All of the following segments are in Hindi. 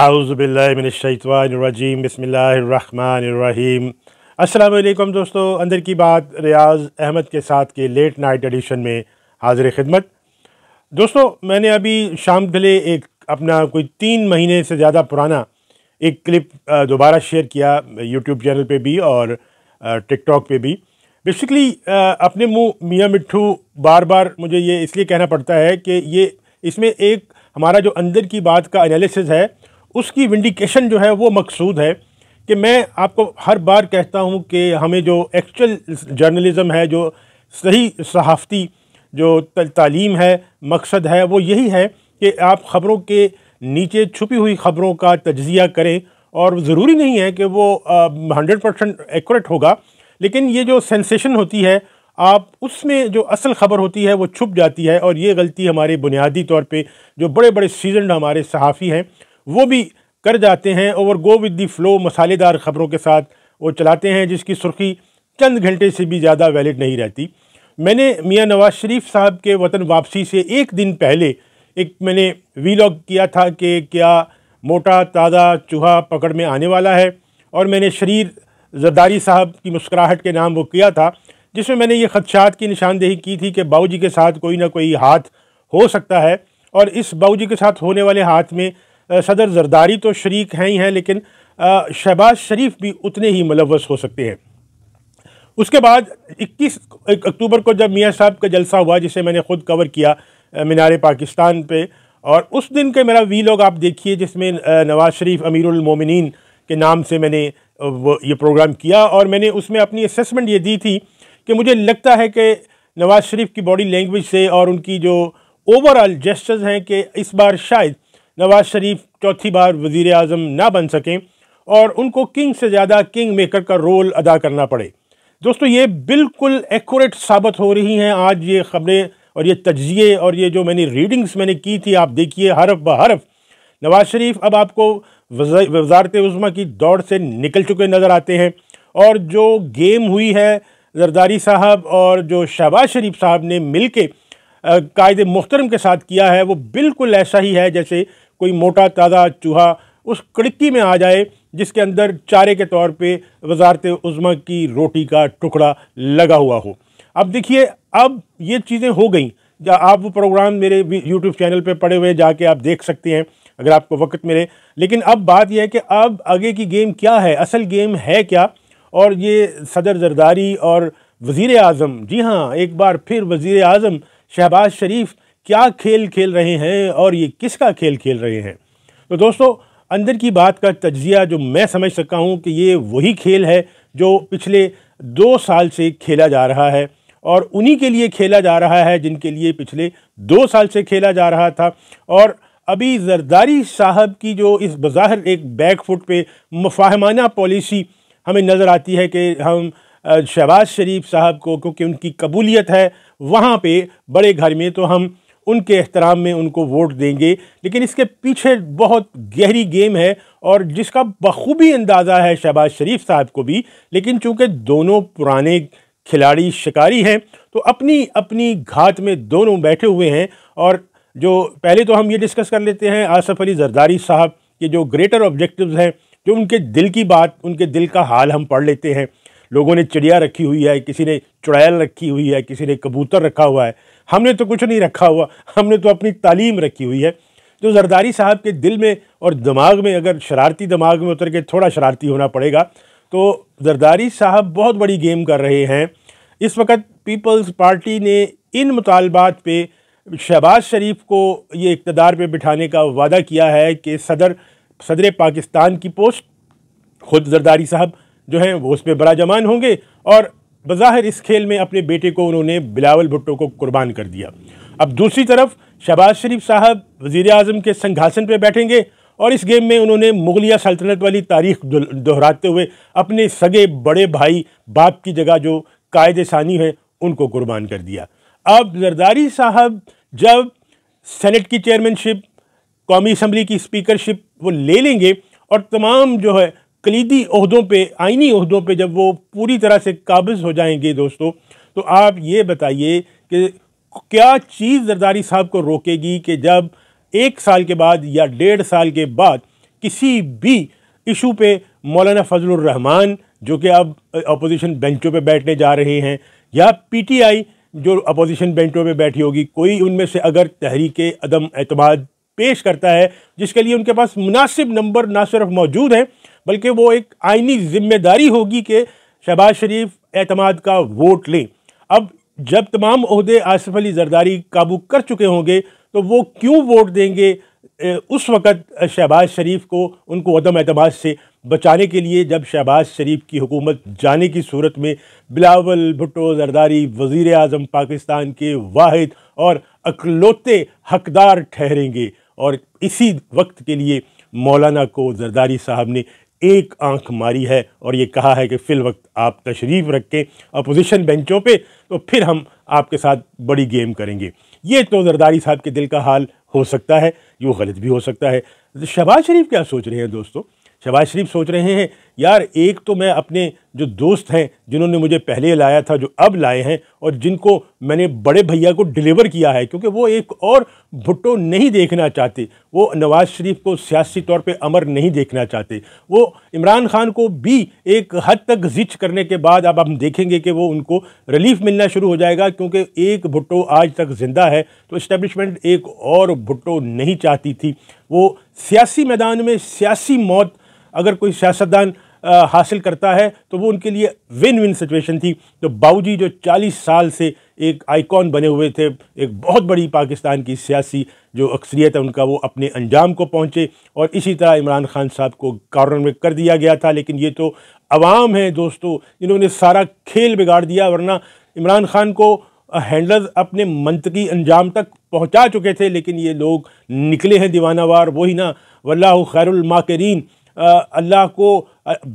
आउज़बिल्लिनशैतवानरजीम बसमीम अल्लाम दोस्तों अंदर की बात रियाज़ अहमद के साथ के लेट नाइट एडिशन में हाजिर खिदमत दोस्तों मैंने अभी शाम भले एक अपना कोई तीन महीने से ज़्यादा पुराना एक क्लिप दोबारा शेयर किया यूट्यूब चैनल पे भी और टिकटॉक पे भी बेसिकली अपने मुँह मियाँ मिट्ठू बार बार मुझे ये इसलिए कहना पड़ता है कि ये इसमें एक हमारा जो अंदर की बात का एनालिसिस है उसकी विंडिकेशन जो है वो मकसूद है कि मैं आपको हर बार कहता हूँ कि हमें जो एक्चुअल जर्नलिज़म है जो सही सहाफ़ती जो तालीम है मकसद है वो यही है कि आप ख़बरों के नीचे छुपी हुई ख़बरों का तजिया करें और ज़रूरी नहीं है कि वो हंड्रेड परसेंट एकट होगा लेकिन ये जो सेंसेशन होती है आप उसमें जो असल ख़बर होती है वो छुप जाती है और ये गलती हमारे बुनियादी तौर पे जो बड़े बड़े सीजनड हमारे सहाफ़ी हैं वो भी कर जाते हैं और गो विद दी फ्लो मसालेदार ख़बरों के साथ वो चलाते हैं जिसकी सुर्खी चंद घंटे से भी ज़्यादा वैलिड नहीं रहती मैंने मियाँ नवाज शरीफ साहब के वतन वापसी से एक दिन पहले एक मैंने वीलॉग किया था कि क्या मोटा ताज़ा चूहा पकड़ में आने वाला है और मैंने शरीर जरदारी साहब की मुस्कुराहट के नाम वो किया था जिसमें मैंने ये खदशात की निशानदेही की थी कि बाऊजी के साथ कोई ना कोई हाथ हो सकता है और इस बाऊजी के साथ होने वाले हाथ में सदर जरदारी तो शरीक हैं ही हैं लेकिन शहबाज शरीफ भी उतने ही मुलवस हो सकते हैं उसके बाद 21 अक्टूबर को जब मियाँ साहब का जलसा हुआ जिसे मैंने ख़ुद कवर किया मीनार पाकिस्तान पे और उस दिन के मेरा वी लोग आप देखिए जिसमें नवाज़ शरीफ अमीरमिन के नाम से मैंने वो ये प्रोग्राम किया और मैंने उसमें अपनी असेसमेंट ये दी थी कि मुझे लगता है कि नवाज़ शरीफ की बॉडी लैंग्वेज से और उनकी जो ओवरऑल जेस्टर्स हैं कि इस बार शायद नवाज शरीफ चौथी बार वजीर अजम ना बन सकें और उनको किंग से ज़्यादा किंग मेकर का रोल अदा करना पड़े दोस्तों ये बिल्कुल एक्यूरेट साबित हो रही हैं आज ये ख़बरें और ये तजिए और ये जो मैंने रीडिंग्स मैंने की थी आप देखिए हरफ ब हरफ नवाज शरीफ अब आपको वजारत उज़मा की दौड़ से निकल चुके नज़र आते हैं और जो गेम हुई है जरदारी साहब और जो शहबाज शरीफ साहब ने मिल के कायद मुख्तरम के साथ किया है वो बिल्कुल ऐसा ही है जैसे कोई मोटा ताज़ा चूहा उस कड़की में आ जाए जिसके अंदर चारे के तौर पे वजारत उज़मा की रोटी का टुकड़ा लगा हुआ हो अब देखिए अब ये चीज़ें हो गई आप वो प्रोग्राम मेरे यूट्यूब चैनल पे पड़े हुए जाके आप देख सकते हैं अगर आपको वक्त मिले लेकिन अब बात यह है कि अब आगे की गेम क्या है असल गेम है क्या और ये सदर जरदारी और वज़ी अजम जी हाँ एक बार फिर वज़ी अजम शहबाज शरीफ क्या खेल खेल रहे हैं और ये किसका खेल खेल रहे हैं तो दोस्तों अंदर की बात का तजिया जो मैं समझ सका हूँ कि ये वही खेल है जो पिछले दो साल से खेला जा रहा है और उन्हीं के लिए खेला जा रहा है जिनके लिए पिछले दो साल से खेला जा रहा था और अभी जरदारी साहब की जो इस बाहर एक बैक फुट पे मुफाहमाना पॉलिसी हमें नज़र आती है कि हम शहबाज शरीफ साहब को क्योंकि उनकी कबूलियत है वहाँ पे बड़े घर में तो हम उनके एहतराम में उनको वोट देंगे लेकिन इसके पीछे बहुत गहरी गेम है और जिसका बखूबी अंदाज़ा है शहबाज शरीफ साहब को भी लेकिन चूँकि दोनों पुराने खिलाड़ी शिकारी हैं तो अपनी अपनी घात में दोनों बैठे हुए हैं और जो पहले तो हम ये डिस्कस कर लेते हैं आसफ़ अली जरदारी साहब के जो ग्रेटर ऑब्जेक्टिव्स हैं जो उनके दिल की बात उनके दिल का हाल हम पढ़ लेते हैं लोगों ने चिड़िया रखी हुई है किसी ने चुड़ैल रखी हुई है किसी ने कबूतर रखा हुआ है हमने तो कुछ नहीं रखा हुआ हमने तो अपनी तालीम रखी हुई है तो जरदारी साहब के दिल में और दिमाग में अगर शरारती दिमाग में उतर के थोड़ा शरारती होना पड़ेगा तो जरदारी साहब बहुत बड़ी गेम कर रहे हैं इस वक्त पीपल्स पार्टी ने इन मुतालबात पे शहबाज शरीफ को ये इकतदार पे बिठाने का वादा किया है कि सदर सदर पाकिस्तान की पोस्ट खुद जरदारी साहब जो हैं वो उस पर बड़ा जमान होंगे और बज़ाहिर इस खेल में अपने बेटे को उन्होंने बिलावल भुट्टो को कुर्बान कर दिया अब दूसरी तरफ शहबाज शरीफ साहब वज़ी अजम के संघासन पर बैठेंगे और इस गेम में उन्होंने मुगलिया सल्तनत वाली तारीख दोहराते हुए अपने सगे बड़े भाई बाप की जगह जो कायद सानी है उनको कुर्बान कर दिया अब जरदारी साहब जब सेनेट की चेयरमैनशिप कौमी असम्बली की स्पीकरशिप वो ले लेंगे और तमाम जो है कलीदी अहदों पे आइनी अहदों पे जब वो पूरी तरह से काबज़ हो जाएंगे दोस्तों तो आप ये बताइए कि क्या चीज़ जरदारी साहब को रोकेगी कि जब एक साल के बाद या डेढ़ साल के बाद किसी भी इशू पे मौलाना फजलरहमान जो कि अब अपोजिशन बेंचों पे बैठने जा रहे हैं या पीटीआई जो अपोजिशन बेंचों पे बैठी होगी कोई उनमें से अगर तहरीक अदम अतमाद पेश करता है जिसके लिए उनके पास मुनासिब नंबर ना सिर्फ मौजूद हैं बल्कि वो एक आइनी जिम्मेदारी होगी कि शहबाज शरीफ एतमाद का वोट लें अब जब तमाम अहदे आसफ़ अली जरदारी काबू कर चुके होंगे तो वो क्यों वोट देंगे उस वक़्त शहबाज शरीफ को उनको अदम अतम से बचाने के लिए जब शहबाज शरीफ की हुकूमत जाने की सूरत में बिलावल भुट्टो जरदारी वज़ी अजम पाकिस्तान के वाद और अकलौते हकदार ठहरेंगे और इसी वक्त के लिए मौलाना को जरदारी साहब ने एक आंख मारी है और ये कहा है कि फ़िल वक्त आप तशरीफ़ रखें अपोजिशन बेंचों पे तो फिर हम आपके साथ बड़ी गेम करेंगे ये तो जरदारी साहब के दिल का हाल हो सकता है जो गलत भी हो सकता है शहबाज शरीफ क्या सोच रहे हैं दोस्तों शबाज शरीफ सोच रहे हैं यार एक तो मैं अपने जो दोस्त हैं जिन्होंने मुझे पहले लाया था जो अब लाए हैं और जिनको मैंने बड़े भैया को डिलीवर किया है क्योंकि वो एक और भुट्टो नहीं देखना चाहते वो नवाज़ शरीफ को सियासी तौर पे अमर नहीं देखना चाहते वो इमरान खान को भी एक हद तक जिच करने के बाद अब हम देखेंगे कि वो उनको रिलीफ मिलना शुरू हो जाएगा क्योंकि एक भुट्टो आज तक ज़िंदा है तो इस्टेब्लिशमेंट एक और भुट्टो नहीं चाहती थी वो सियासी मैदान में सियासी मौत अगर कोई सियासतदान हासिल करता है तो वो उनके लिए विन विन सिचुएशन थी तो बाऊजी जो 40 साल से एक आइकॉन बने हुए थे एक बहुत बड़ी पाकिस्तान की सियासी जो अक्सरियत है उनका वो अपने अंजाम को पहुँचे और इसी तरह इमरान खान साहब को कॉर्नर में कर दिया गया था लेकिन ये तो आवाम है दोस्तों इन्होंने सारा खेल बिगाड़ दिया वरना इमरान खान को हैंडलर अपने मंतकी अंजाम तक पहुंचा चुके थे लेकिन ये लोग निकले हैं दीवानावार वही ना वल्ला खैरुलमाकरीन अल्लाह को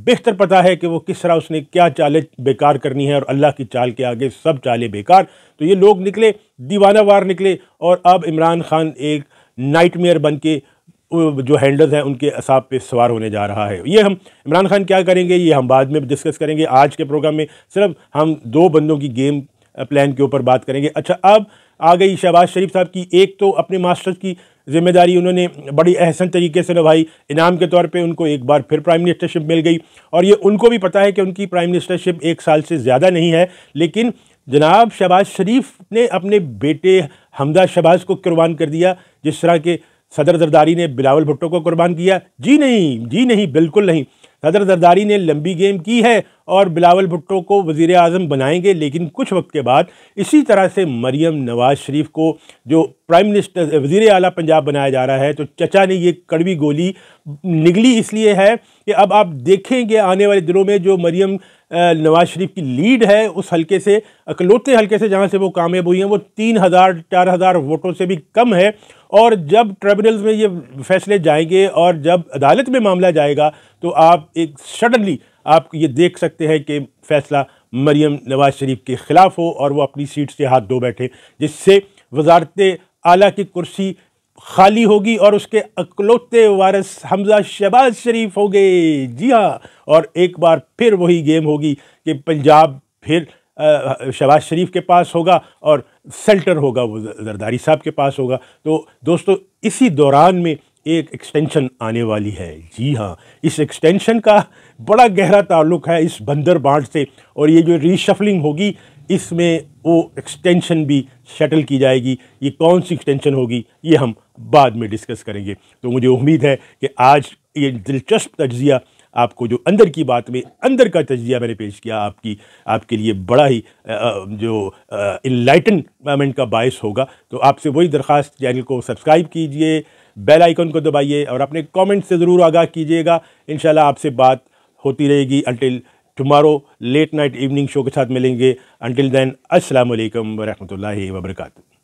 बेहतर पता है कि वो किस तरह उसने क्या चालें बेकार करनी है और अल्लाह की चाल के आगे सब चालें बेकार तो ये लोग निकले दीवाना वार निकले और अब इमरान खान एक नाइटमेयर बन के जो हैंडल्स हैं उनके असाब पे सवार होने जा रहा है ये हम इमरान खान क्या करेंगे ये हम बाद में डिस्कस करेंगे आज के प्रोग्राम में सिर्फ हम दो बंदों की गेम प्लान के ऊपर बात करेंगे अच्छा अब आ गई शहबाज शरीफ साहब की एक तो अपने मास्टर्स की ज़िम्मेदारी उन्होंने बड़ी अहसन तरीके से निभाई इनाम के तौर पे उनको एक बार फिर प्राइम मिनिस्टरशिप मिल गई और ये उनको भी पता है कि उनकी प्राइम मिनिस्टरशिप एक साल से ज़्यादा नहीं है लेकिन जनाब शहबाज शरीफ ने अपने बेटे हमदा शहबाज को कुर्बान कर दिया जिस तरह के सदर जरदारी ने बिलावल भुट्टो को कुर्बान किया जी नहीं जी नहीं बिल्कुल नहीं सदर जरदारी ने लंबी गेम की है और बिलावल भुट्टो को वज़ी अजम बनाएंगे लेकिन कुछ वक्त के बाद इसी तरह से मरीम नवाज शरीफ को जो प्राइम मिनिस्टर वज़ी अला पंजाब बनाया जा रहा है तो चचा ने ये कड़वी गोली निगली इसलिए है कि अब आप देखेंगे आने वाले दिनों में जो मरीम नवाज शरीफ की लीड है उस हल्के से अकलौते हल्के से जहाँ से वो कामयाब हुई हैं वो तीन हज़ार चार हज़ार वोटों से भी कम है और जब ट्रिब्यूनल्स में ये फैसले जाएंगे और जब अदालत में मामला जाएगा तो आप एक सडनली आप ये देख सकते हैं कि फैसला मरियम नवाज शरीफ के ख़िलाफ़ हो और वो अपनी सीट से हाथ धो बैठे जिससे वजारत आला की कुर्सी खाली होगी और उसके अकलौते वारस हमजा शहबाज शरीफ हो गए जी हाँ और एक बार फिर वही गेम होगी कि पंजाब फिर शहबाज शरीफ के पास होगा और सेल्टर होगा वो जरदारी साहब के पास होगा तो दोस्तों इसी दौरान में एक एक्सटेंशन आने वाली है जी हाँ इस एक्सटेंशन का बड़ा गहरा ताल्लुक है इस बंदर बाढ़ से और ये जो रीशफलिंग होगी इसमें वो एक्सटेंशन भी शटल की जाएगी ये कौन सी एक्सटेंशन होगी ये हम बाद में डिस्कस करेंगे तो मुझे उम्मीद है कि आज ये दिलचस्प तजिया आपको जो अंदर की बात में अंदर का तजिया मैंने पेश किया आपकी आपके लिए बड़ा ही जो मोमेंट का बायस होगा तो आपसे वही दरख्वास्त चैनल को सब्सक्राइब कीजिए बेल आइकन को दबाइए और अपने कमेंट से ज़रूर आगाह कीजिएगा इन आपसे बात होती रहेगी until tomorrow late night evening show के साथ मिलेंगे अनटिल दैन असल वरहमल वरहमतुल्लाहि वबरकू